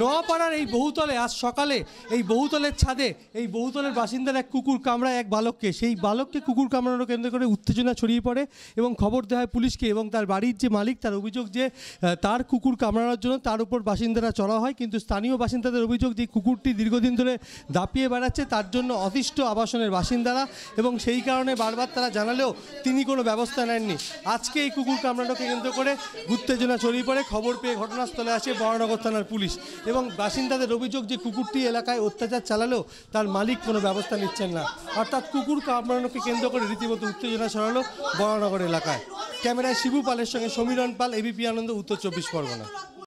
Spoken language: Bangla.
নোয়াপাড়ার এই বহুতলে আজ সকালে এই বহুতলের ছাদে এই বহুতলের বাসিন্দার এক কুকুর কামড়ায় এক বালককে সেই বালককে কুকুর কামড়ানো কেন্দ্র করে উত্তেজনা ছড়িয়ে পড়ে এবং খবর দেওয়া হয় পুলিশকে এবং তার বাড়ির যে মালিক তার অভিযোগ যে তার কুকুর কামড়ানোর জন্য তার উপর বাসিন্দারা চড়া হয় কিন্তু স্থানীয় বাসিন্দাদের অভিযোগ যে কুকুরটি দীর্ঘদিন ধরে দাপিয়ে বেড়াচ্ছে তার জন্য অতিষ্ঠ আবাসনের বাসিন্দারা এবং সেই কারণে বারবার তারা জানালেও তিনি কোনো ব্যবস্থা নেননি আজকে এই কুকুর কামড়ানোকে কেন্দ্র করে উত্তেজনা ছড়িয়ে পড়ে খবর পেয়ে ঘটনাস্থলে আসে বরানগর থানার পুলিশ এবং বাসিন্দাদের অভিযোগ যে কুকুরটি এলাকায় অত্যাচার চালালেও তার মালিক কোনো ব্যবস্থা নিচ্ছেন না অর্থাৎ কুকুর কামড়ানোকে কেন্দ্র করে রীতিমতো উত্তেজনা ছড়ালো বড়নগর এলাকায় ক্যামেরায় শিবু পালের সঙ্গে সমীরণ পাল এবিপি আনন্দ উত্তর চব্বিশ পরগনা